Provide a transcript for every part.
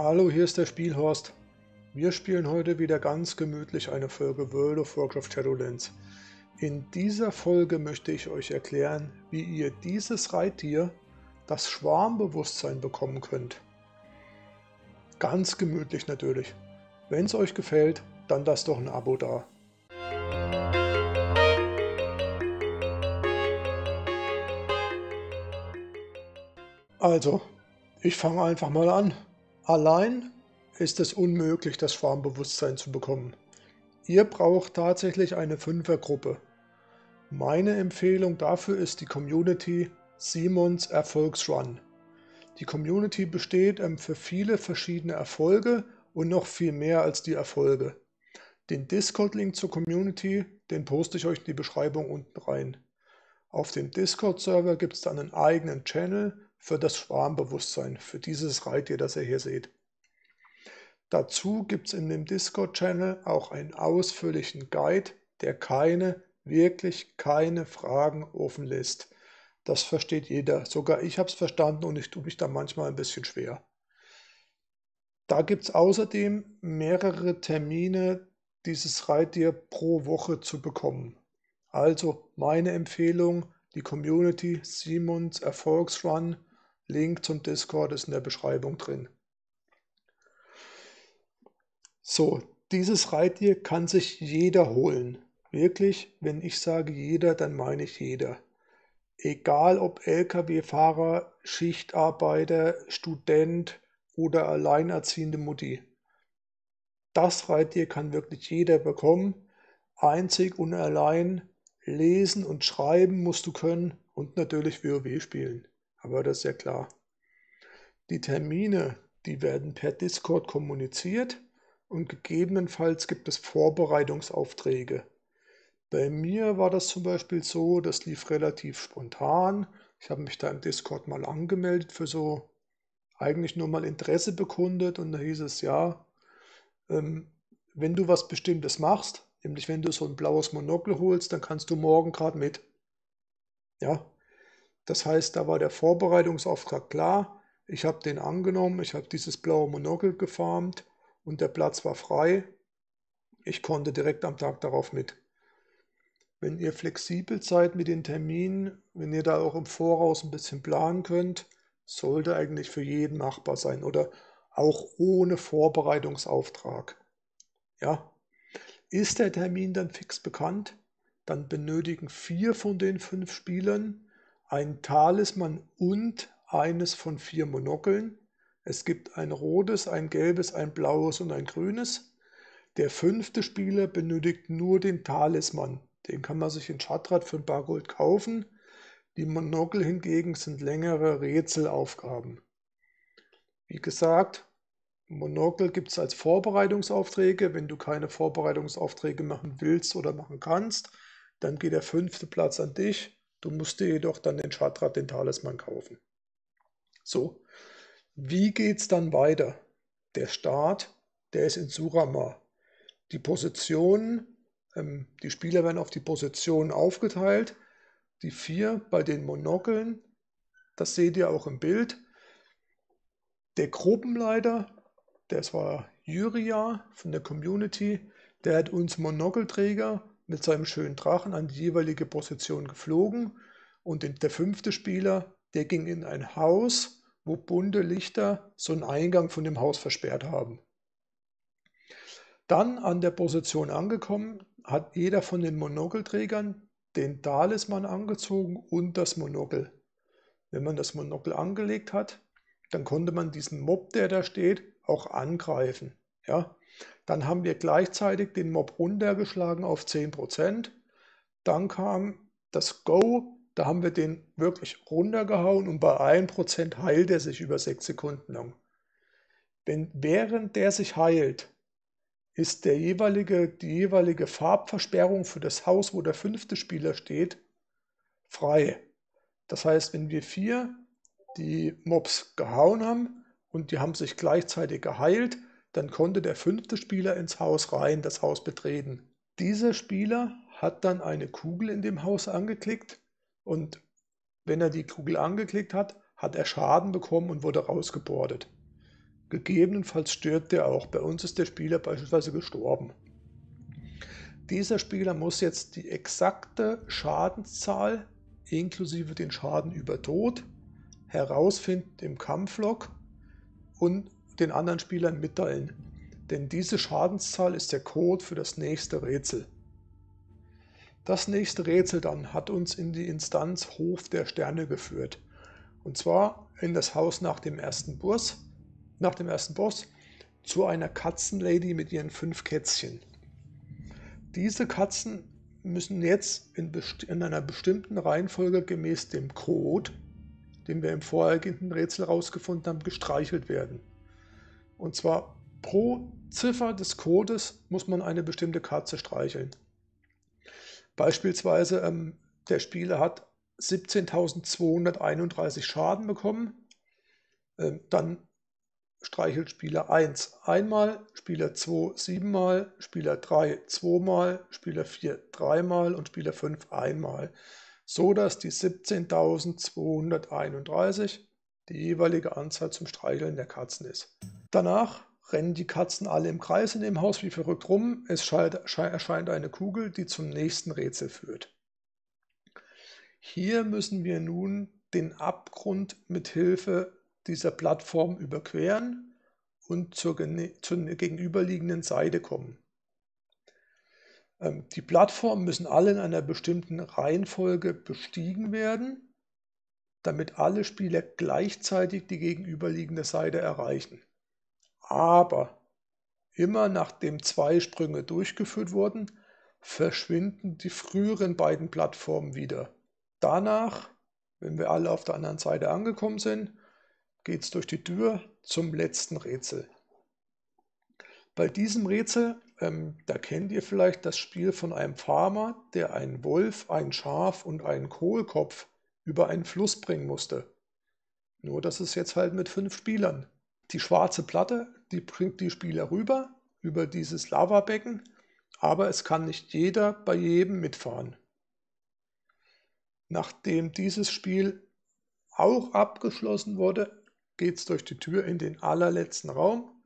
Hallo, hier ist der Spielhorst. Wir spielen heute wieder ganz gemütlich eine Folge World of Warcraft Shadowlands. In dieser Folge möchte ich euch erklären, wie ihr dieses Reittier, das Schwarmbewusstsein, bekommen könnt. Ganz gemütlich natürlich. Wenn es euch gefällt, dann lasst doch ein Abo da. Also, ich fange einfach mal an. Allein ist es unmöglich, das Farmbewusstsein zu bekommen. Ihr braucht tatsächlich eine Fünfergruppe. Meine Empfehlung dafür ist die Community Simons Erfolgsrun. Die Community besteht ähm, für viele verschiedene Erfolge und noch viel mehr als die Erfolge. Den Discord-Link zur Community, den poste ich euch in die Beschreibung unten rein. Auf dem Discord-Server gibt es dann einen eigenen Channel, für das Schwarmbewusstsein, für dieses Reittier, das ihr hier seht. Dazu gibt es in dem Discord-Channel auch einen ausführlichen Guide, der keine, wirklich keine Fragen offen lässt. Das versteht jeder. Sogar ich habe es verstanden und ich tue mich da manchmal ein bisschen schwer. Da gibt es außerdem mehrere Termine, dieses Reittier pro Woche zu bekommen. Also meine Empfehlung, die Community Simons Erfolgsrun Link zum Discord ist in der Beschreibung drin. So, dieses Reittier kann sich jeder holen. Wirklich, wenn ich sage jeder, dann meine ich jeder. Egal ob Lkw-Fahrer, Schichtarbeiter, Student oder alleinerziehende Mutti. Das Reittier kann wirklich jeder bekommen. Einzig und allein lesen und schreiben musst du können und natürlich WoW spielen. Aber das ist ja klar. Die Termine, die werden per Discord kommuniziert und gegebenenfalls gibt es Vorbereitungsaufträge. Bei mir war das zum Beispiel so, das lief relativ spontan. Ich habe mich da im Discord mal angemeldet für so eigentlich nur mal Interesse bekundet und da hieß es ja, ähm, wenn du was Bestimmtes machst, nämlich wenn du so ein blaues Monokel holst, dann kannst du morgen gerade mit. Ja, das heißt, da war der Vorbereitungsauftrag klar. Ich habe den angenommen, ich habe dieses blaue Monokel gefarmt und der Platz war frei. Ich konnte direkt am Tag darauf mit. Wenn ihr flexibel seid mit den Terminen, wenn ihr da auch im Voraus ein bisschen planen könnt, sollte eigentlich für jeden machbar sein oder auch ohne Vorbereitungsauftrag. Ja, ist der Termin dann fix bekannt, dann benötigen vier von den fünf Spielern ein Talisman und eines von vier Monokeln. Es gibt ein rotes, ein gelbes, ein blaues und ein grünes. Der fünfte Spieler benötigt nur den Talisman. Den kann man sich in Chatrat für ein paar Gold kaufen. Die Monokel hingegen sind längere Rätselaufgaben. Wie gesagt, Monokel gibt es als Vorbereitungsaufträge. Wenn du keine Vorbereitungsaufträge machen willst oder machen kannst, dann geht der fünfte Platz an dich. Du musst dir jedoch dann den Chakra, den Talisman kaufen. So, wie geht's dann weiter? Der Start, der ist in Surama. Die Positionen, ähm, die Spieler werden auf die Positionen aufgeteilt. Die vier bei den Monokeln, das seht ihr auch im Bild. Der Gruppenleiter, das war Jyria von der Community, der hat uns Monokelträger mit seinem schönen Drachen an die jeweilige Position geflogen. Und der fünfte Spieler, der ging in ein Haus, wo bunte Lichter so einen Eingang von dem Haus versperrt haben. Dann an der Position angekommen, hat jeder von den Monokelträgern den Talisman angezogen und das Monokel. Wenn man das Monokel angelegt hat, dann konnte man diesen Mob, der da steht, auch angreifen. Ja, dann haben wir gleichzeitig den Mob runtergeschlagen auf 10%. Dann kam das Go, da haben wir den wirklich runtergehauen und bei 1% heilt er sich über 6 Sekunden lang. Wenn während der sich heilt, ist der jeweilige, die jeweilige Farbversperrung für das Haus, wo der fünfte Spieler steht, frei. Das heißt, wenn wir vier die Mobs gehauen haben und die haben sich gleichzeitig geheilt, dann konnte der fünfte Spieler ins Haus rein, das Haus betreten. Dieser Spieler hat dann eine Kugel in dem Haus angeklickt und wenn er die Kugel angeklickt hat, hat er Schaden bekommen und wurde rausgebordet. Gegebenenfalls stirbt er auch. Bei uns ist der Spieler beispielsweise gestorben. Dieser Spieler muss jetzt die exakte Schadenszahl inklusive den Schaden über Tod herausfinden im Kampflog und den anderen Spielern mitteilen, denn diese Schadenszahl ist der Code für das nächste Rätsel. Das nächste Rätsel dann hat uns in die Instanz Hof der Sterne geführt. Und zwar in das Haus nach dem ersten Boss, nach dem ersten Boss zu einer Katzenlady mit ihren fünf Kätzchen. Diese Katzen müssen jetzt in, in einer bestimmten Reihenfolge gemäß dem Code, den wir im vorhergehenden Rätsel herausgefunden haben, gestreichelt werden. Und zwar pro Ziffer des Codes muss man eine bestimmte Katze streicheln. Beispielsweise ähm, der Spieler hat 17.231 Schaden bekommen. Ähm, dann streichelt Spieler 1 einmal, Spieler 2 siebenmal, Spieler 3 zweimal, Spieler 4 dreimal und Spieler 5 einmal, so dass die 17.231 die jeweilige Anzahl zum Streicheln der Katzen ist. Danach rennen die Katzen alle im Kreis in dem Haus wie verrückt rum. Es erscheint eine Kugel, die zum nächsten Rätsel führt. Hier müssen wir nun den Abgrund mit Hilfe dieser Plattform überqueren und zur, zur gegenüberliegenden Seite kommen. Ähm, die Plattformen müssen alle in einer bestimmten Reihenfolge bestiegen werden, damit alle Spieler gleichzeitig die gegenüberliegende Seite erreichen. Aber immer nachdem zwei Sprünge durchgeführt wurden, verschwinden die früheren beiden Plattformen wieder. Danach, wenn wir alle auf der anderen Seite angekommen sind, geht es durch die Tür zum letzten Rätsel. Bei diesem Rätsel, ähm, da kennt ihr vielleicht das Spiel von einem Farmer, der einen Wolf, ein Schaf und einen Kohlkopf über einen Fluss bringen musste. Nur, das ist jetzt halt mit fünf Spielern. Die schwarze Platte die bringt die Spieler rüber über dieses Lavabecken, aber es kann nicht jeder bei jedem mitfahren. Nachdem dieses Spiel auch abgeschlossen wurde, geht es durch die Tür in den allerletzten Raum.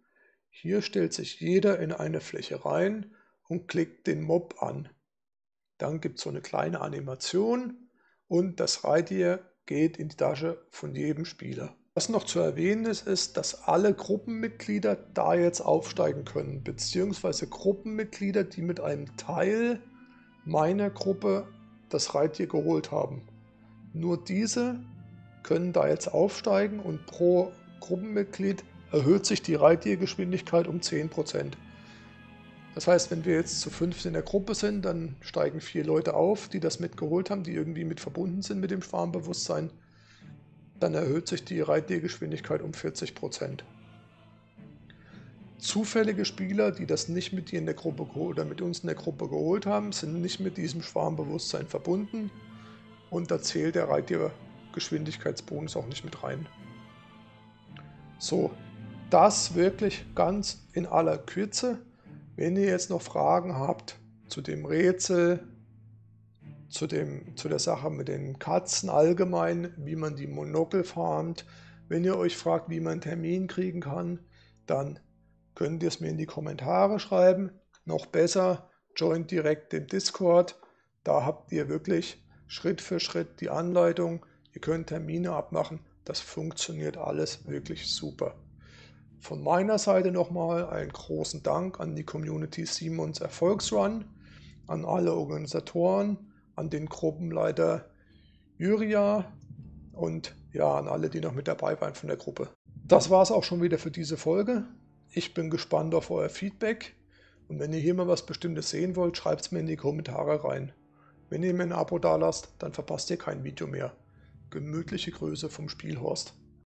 Hier stellt sich jeder in eine Fläche rein und klickt den Mob an. Dann gibt es so eine kleine Animation und das Reittier geht in die Tasche von jedem Spieler. Was noch zu erwähnen ist, ist, dass alle Gruppenmitglieder da jetzt aufsteigen können, beziehungsweise Gruppenmitglieder, die mit einem Teil meiner Gruppe das Reittier geholt haben. Nur diese können da jetzt aufsteigen und pro Gruppenmitglied erhöht sich die Reittiergeschwindigkeit um 10%. Das heißt, wenn wir jetzt zu fünf in der Gruppe sind, dann steigen vier Leute auf, die das mitgeholt haben, die irgendwie mit verbunden sind mit dem Schwarmbewusstsein dann erhöht sich die reit um 40 Prozent. Zufällige Spieler, die das nicht mit dir in der Gruppe oder mit uns in der Gruppe geholt haben, sind nicht mit diesem Schwarmbewusstsein verbunden und da zählt der reit auch nicht mit rein. So, das wirklich ganz in aller Kürze. Wenn ihr jetzt noch Fragen habt zu dem Rätsel, zu, dem, zu der Sache mit den Katzen allgemein, wie man die Monokel farmt. Wenn ihr euch fragt, wie man einen Termin kriegen kann, dann könnt ihr es mir in die Kommentare schreiben. Noch besser, joint direkt den Discord. Da habt ihr wirklich Schritt für Schritt die Anleitung. Ihr könnt Termine abmachen. Das funktioniert alles wirklich super. Von meiner Seite nochmal einen großen Dank an die Community Simons Erfolgsrun, an alle Organisatoren, an den Gruppenleiter Juria und ja, an alle, die noch mit dabei waren von der Gruppe. Das war es auch schon wieder für diese Folge. Ich bin gespannt auf euer Feedback und wenn ihr hier mal was Bestimmtes sehen wollt, schreibt es mir in die Kommentare rein. Wenn ihr mir ein Abo dalasst, dann verpasst ihr kein Video mehr. Gemütliche Grüße vom Spielhorst.